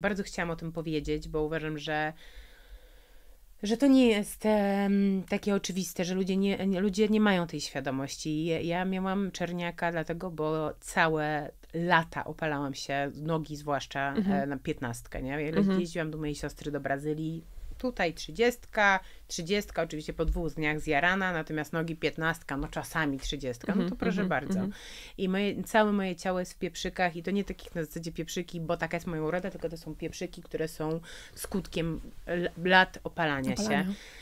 Bardzo chciałam o tym powiedzieć, bo uważam, że że to nie jest um, takie oczywiste, że ludzie nie, nie, ludzie nie mają tej świadomości. Ja miałam czerniaka dlatego, bo całe lata opalałam się, nogi zwłaszcza, mhm. E, na piętnastkę, nie? Ja mhm. jeździłam do mojej siostry do Brazylii, tutaj trzydziestka, trzydziestka oczywiście po dwóch dniach zjarana, natomiast nogi piętnastka, no czasami trzydziestka, no to mhm, proszę mhm, bardzo. Mhm. I moje, całe moje ciało jest w pieprzykach i to nie takich na zasadzie pieprzyki, bo taka jest moja uroda, tylko to są pieprzyki, które są skutkiem lat opalania, opalania. się.